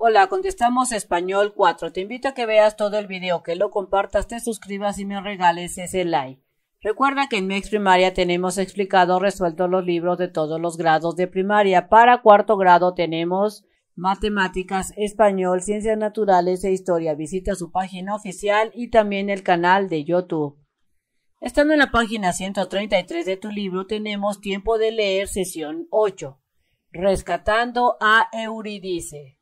Hola, contestamos español 4. Te invito a que veas todo el video, que lo compartas, te suscribas y me regales ese like. Recuerda que en Mex Primaria tenemos explicado, resuelto los libros de todos los grados de primaria. Para cuarto grado tenemos matemáticas, español, ciencias naturales e historia. Visita su página oficial y también el canal de YouTube. Estando en la página 133 de tu libro tenemos tiempo de leer sesión 8. Rescatando a Euridice.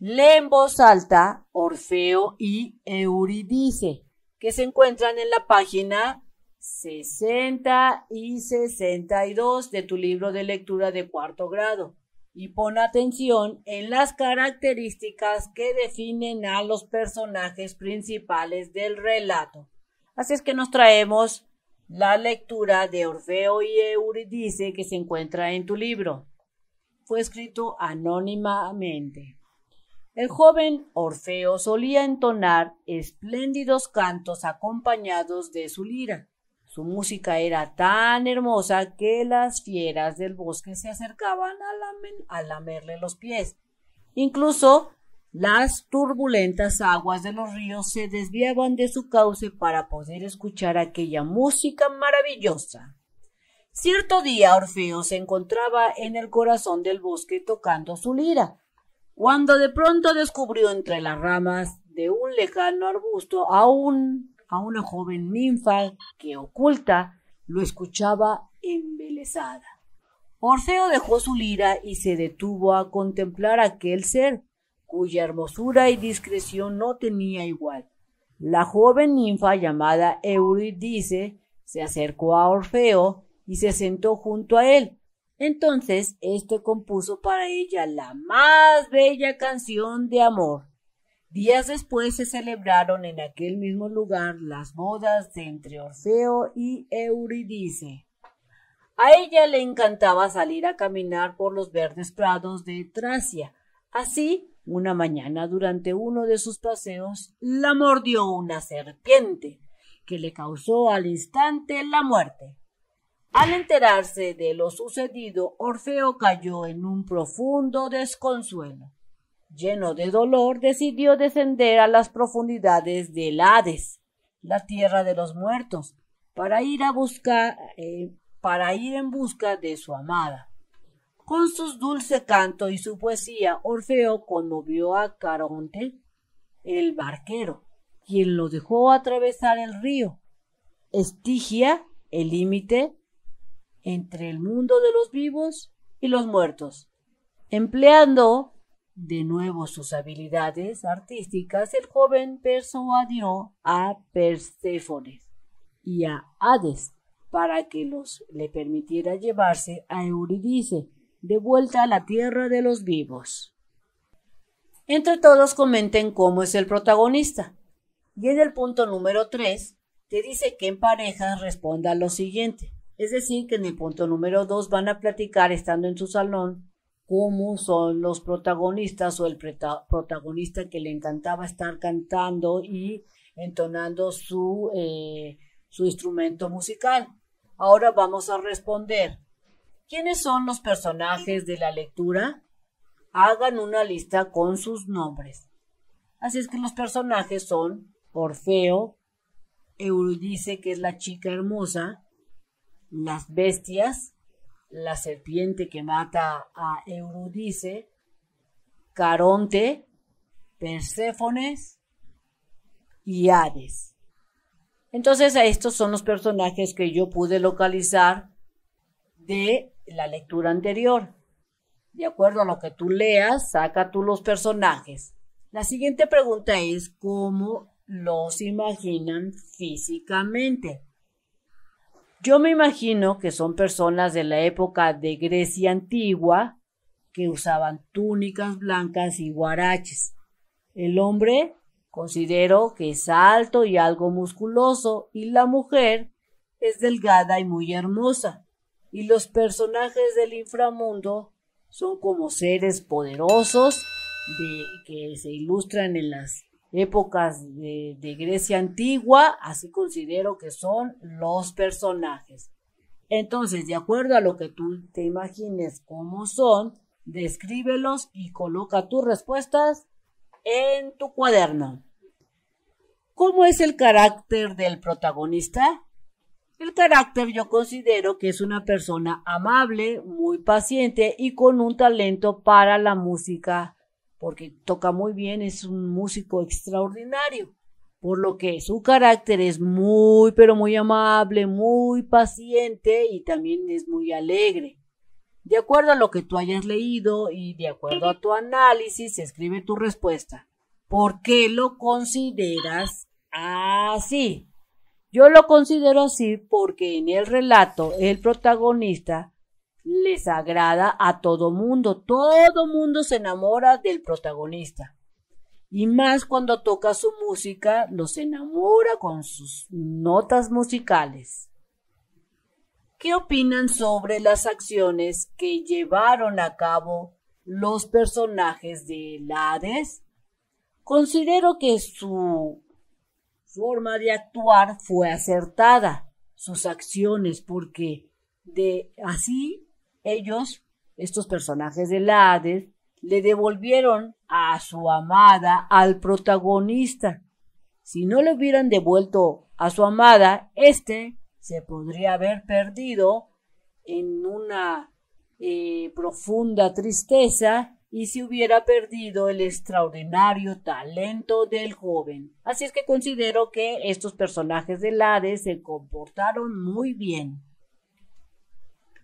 Lee en voz alta Orfeo y Eurídice, que se encuentran en la página 60 y 62 de tu libro de lectura de cuarto grado y pon atención en las características que definen a los personajes principales del relato. Así es que nos traemos la lectura de Orfeo y Eurídice que se encuentra en tu libro. Fue escrito anónimamente. El joven Orfeo solía entonar espléndidos cantos acompañados de su lira. Su música era tan hermosa que las fieras del bosque se acercaban a, lamerle los pies. Incluso las turbulentas aguas de los ríos se desviaban de su cauce para poder escuchar aquella música maravillosa. Cierto día Orfeo se encontraba en el corazón del bosque tocando su lira, cuando de pronto descubrió entre las ramas de un lejano arbusto a, una joven ninfa que oculta lo escuchaba embelesada. Orfeo dejó su lira y se detuvo a contemplar aquel ser cuya hermosura y discreción no tenía igual. La joven ninfa llamada Eurídice se acercó a Orfeo y se sentó junto a él, entonces, este compuso para ella la más bella canción de amor. Días después se celebraron en aquel mismo lugar las bodas de entre Orfeo y Eurídice. A ella le encantaba salir a caminar por los verdes prados de Tracia. Así, una mañana durante uno de sus paseos, la mordió una serpiente, que le causó al instante la muerte. Al enterarse de lo sucedido, Orfeo cayó en un profundo desconsuelo. Lleno de dolor, decidió descender a las profundidades del Hades, la tierra de los muertos, para ir a buscar, eh, para ir en busca de su amada. Con sus dulce canto y su poesía, Orfeo conmovió a Caronte, el barquero, quien lo dejó atravesar el río Estigia, el límite entre el mundo de los vivos y los muertos, empleando de nuevo sus habilidades artísticas, el joven persuadió a Perséfone y a Hades para que los le permitiera llevarse a Eurídice de vuelta a la tierra de los vivos. Entre todos comenten cómo es el protagonista. Y en el punto número 3 te dice que en pareja responda lo siguiente. Es decir, que en el punto número dos van a platicar estando en su salón cómo son los protagonistas o el protagonista que le encantaba estar cantando y entonando su, eh, su instrumento musical. Ahora vamos a responder. ¿Quiénes son los personajes de la lectura? Hagan una lista con sus nombres. Así es que los personajes son Orfeo, Eurídice, que es la chica hermosa, las bestias, la serpiente que mata a Eurídice, Caronte, Perséfones y Hades. Entonces, estos son los personajes que yo pude localizar de la lectura anterior. De acuerdo a lo que tú leas, saca tú los personajes. La siguiente pregunta es cómo los imaginan físicamente. Yo me imagino que son personas de la época de Grecia antigua que usaban túnicas blancas y guaraches. El hombre considero que es alto y algo musculoso y la mujer es delgada y muy hermosa. Y los personajes del inframundo son como seres poderosos de que se ilustran en las épocas de, Grecia antigua, así considero que son los personajes. Entonces, de acuerdo a lo que tú te imagines cómo son, descríbelos y coloca tus respuestas en tu cuaderno. ¿Cómo es el carácter del protagonista? El carácter yo considero que es una persona amable, muy paciente y con un talento para la música porque toca muy bien, es un músico extraordinario, por lo que su carácter es muy, pero muy amable, muy paciente y también es muy alegre. De acuerdo a lo que tú hayas leído y de acuerdo a tu análisis, escribe tu respuesta. ¿Por qué lo consideras así? Yo lo considero así porque en el relato el protagonista les agrada a todo mundo. Todo mundo se enamora del protagonista. Y más cuando toca su música, los enamora con sus notas musicales. ¿Qué opinan sobre las acciones que llevaron a cabo los personajes de Hades? Considero que su forma de actuar fue acertada, sus acciones, porque de así ellos, estos personajes del Hades, le devolvieron a su amada al protagonista. Si no le hubieran devuelto a su amada, éste se podría haber perdido en una eh, profunda tristeza y se hubiera perdido el extraordinario talento del joven. Así es que considero que estos personajes de Hades se comportaron muy bien.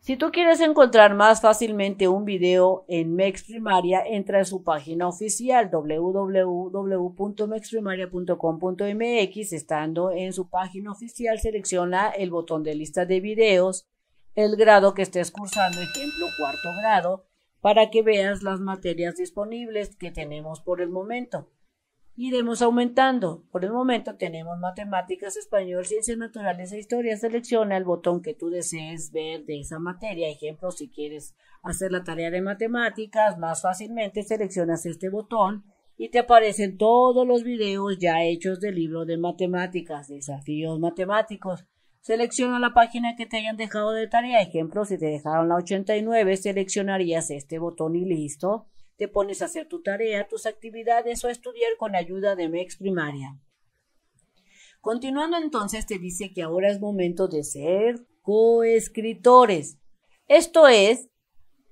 Si tú quieres encontrar más fácilmente un video en Mex Primaria, entra en su página oficial www.mexprimaria.com.mx. Estando en su página oficial, selecciona el botón de lista de videos, el grado que estés cursando, ejemplo cuarto grado, para que veas las materias disponibles que tenemos por el momento iremos aumentando. Por el momento tenemos matemáticas, español, ciencias naturales e historia. Selecciona el botón que tú desees ver de esa materia. Ejemplo, si quieres hacer la tarea de matemáticas más fácilmente, seleccionas este botón y te aparecen todos los videos ya hechos del libro de matemáticas, desafíos matemáticos. Selecciona la página que te hayan dejado de tarea. Ejemplo, si te dejaron la 89, seleccionarías este botón y listo. Te pones a hacer tu tarea, tus actividades o a estudiar con ayuda de MEX primaria. Continuando entonces te dice que ahora es momento de ser coescritores. Esto es,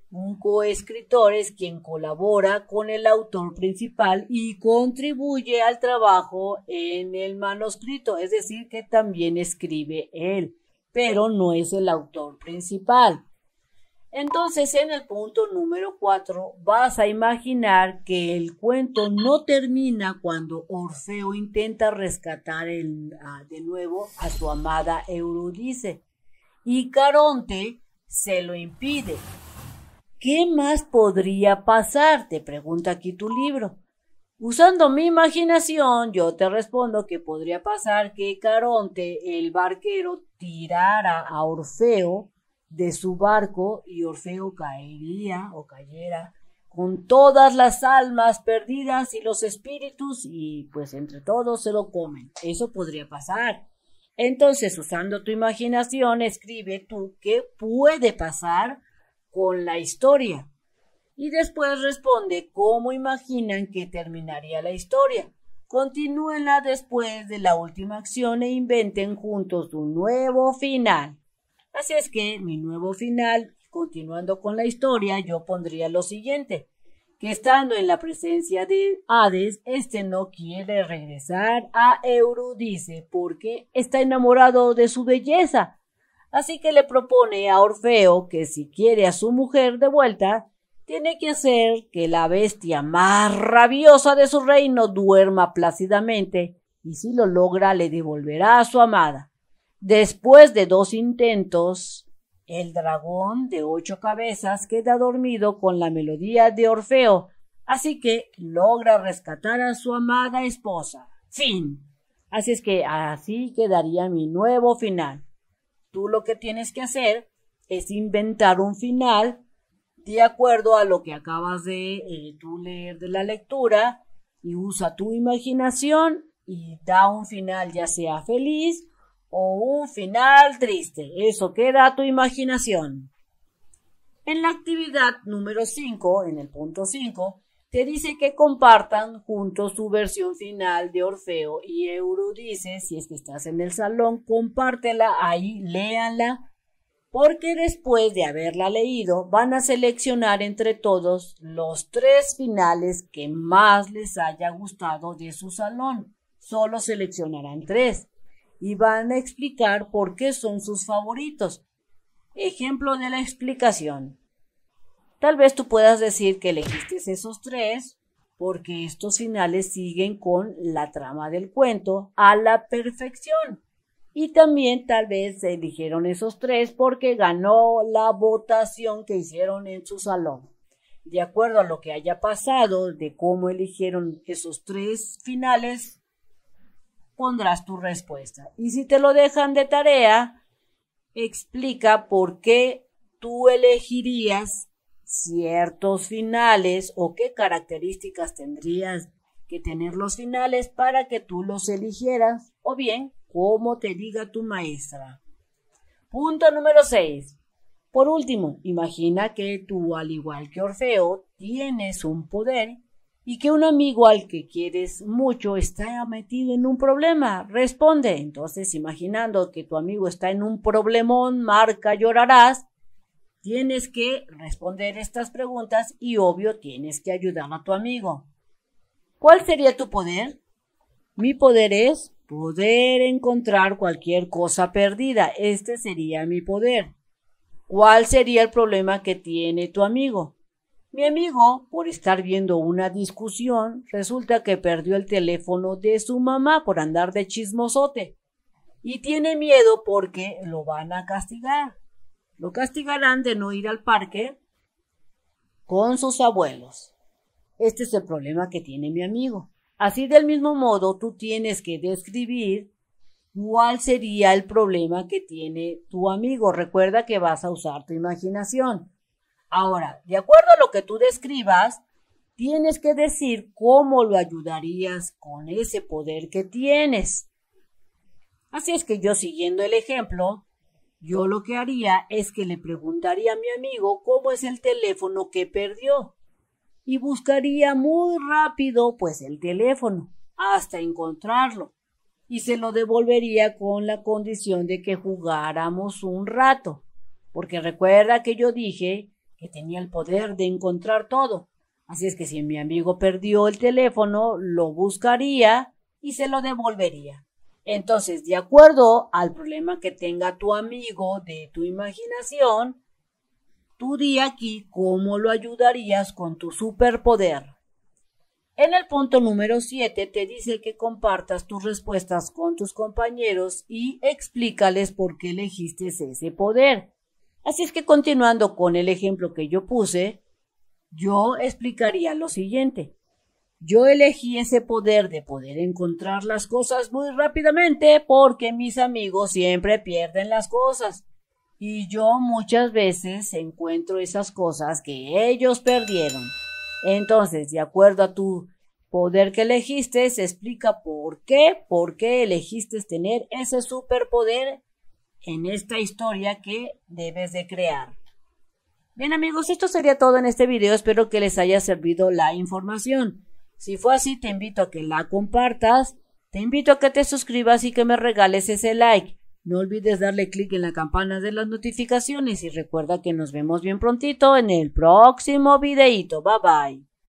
un coescritor es quien colabora con el autor principal y contribuye al trabajo en el manuscrito, es decir, que también escribe él, pero no es el autor principal. Entonces, en el punto número cuatro, vas a imaginar que el cuento no termina cuando Orfeo intenta rescatar ah, de nuevo a su amada Eurídice y Caronte se lo impide. ¿Qué más podría pasar? Te pregunta aquí tu libro. Usando mi imaginación, yo te respondo que podría pasar que Caronte, el barquero, tirara a Orfeo de su barco y Orfeo caería o cayera con todas las almas perdidas y los espíritus y pues entre todos se lo comen. Eso podría pasar. Entonces, usando tu imaginación, escribe tú qué puede pasar con la historia. Y después responde cómo imaginan que terminaría la historia. Continúenla después de la última acción e inventen juntos un nuevo final. Así es que mi nuevo final, continuando con la historia, yo pondría lo siguiente, que estando en la presencia de Hades, este no quiere regresar a Eurudice porque está enamorado de su belleza. Así que le propone a Orfeo que si quiere a su mujer de vuelta, tiene que hacer que la bestia más rabiosa de su reino duerma plácidamente, y si lo logra le devolverá a su amada. Después de dos intentos, el dragón de ocho cabezas queda dormido con la melodía de Orfeo, así que logra rescatar a su amada esposa. Fin. Así es que así quedaría mi nuevo final. Tú lo que tienes que hacer es inventar un final de acuerdo a lo que acabas de eh, tú leer de la lectura y usa tu imaginación y da un final ya sea feliz o un final triste. Eso queda a tu imaginación. En la actividad número 5, en el punto 5, te dice que compartan juntos su versión final de Orfeo y Eurídice. Si es que estás en el salón, compártela ahí, léanla, porque después de haberla leído, van a seleccionar entre todos los tres finales que más les haya gustado de su salón. Solo seleccionarán tres y van a explicar por qué son sus favoritos. Ejemplo de la explicación. Tal vez tú puedas decir que elegiste esos tres porque estos finales siguen con la trama del cuento a la perfección. Y también tal vez se eligieron esos tres porque ganó la votación que hicieron en su salón. De acuerdo a lo que haya pasado, de cómo eligieron esos tres finales, pondrás tu respuesta. Y si te lo dejan de tarea, explica por qué tú elegirías ciertos finales o qué características tendrías que tener los finales para que tú los eligieras o bien como te diga tu maestra. Punto número 6. Por último, imagina que tú, al igual que Orfeo, tienes un poder y que un amigo al que quieres mucho está metido en un problema. Responde. Entonces, imaginando que tu amigo está en un problemón, marca, llorarás, tienes que responder estas preguntas y obvio tienes que ayudar a tu amigo. ¿Cuál sería tu poder? Mi poder es poder encontrar cualquier cosa perdida. Este sería mi poder. ¿Cuál sería el problema que tiene tu amigo? Mi amigo, por estar viendo una discusión, resulta que perdió el teléfono de su mamá por andar de chismosote. Y tiene miedo porque lo van a castigar. Lo castigarán de no ir al parque con sus abuelos. Este es el problema que tiene mi amigo. Así del mismo modo, tú tienes que describir cuál sería el problema que tiene tu amigo. Recuerda que vas a usar tu imaginación. Ahora, de acuerdo a lo que tú describas, tienes que decir cómo lo ayudarías con ese poder que tienes. Así es que yo siguiendo el ejemplo, yo lo que haría es que le preguntaría a mi amigo cómo es el teléfono que perdió y buscaría muy rápido pues el teléfono hasta encontrarlo y se lo devolvería con la condición de que jugáramos un rato, porque recuerda que yo dije que tenía el poder de encontrar todo. Así es que si mi amigo perdió el teléfono, lo buscaría y se lo devolvería. Entonces, de acuerdo al problema que tenga tu amigo de tu imaginación, tú di aquí cómo lo ayudarías con tu superpoder. En el punto número 7 te dice que compartas tus respuestas con tus compañeros y explícales por qué elegiste ese poder. Así es que continuando con el ejemplo que yo puse, yo explicaría lo siguiente. Yo elegí ese poder de poder encontrar las cosas muy rápidamente porque mis amigos siempre pierden las cosas. Y yo muchas veces encuentro esas cosas que ellos perdieron. Entonces, de acuerdo a tu poder que elegiste, se explica por qué, por qué elegiste tener ese superpoder en esta historia que debes de crear. Bien amigos, esto sería todo en este video, espero que les haya servido la información. Si fue así, te invito a que la compartas, te invito a que te suscribas y que me regales ese like. No olvides darle clic en la campana de las notificaciones y recuerda que nos vemos bien prontito en el próximo videito. Bye bye.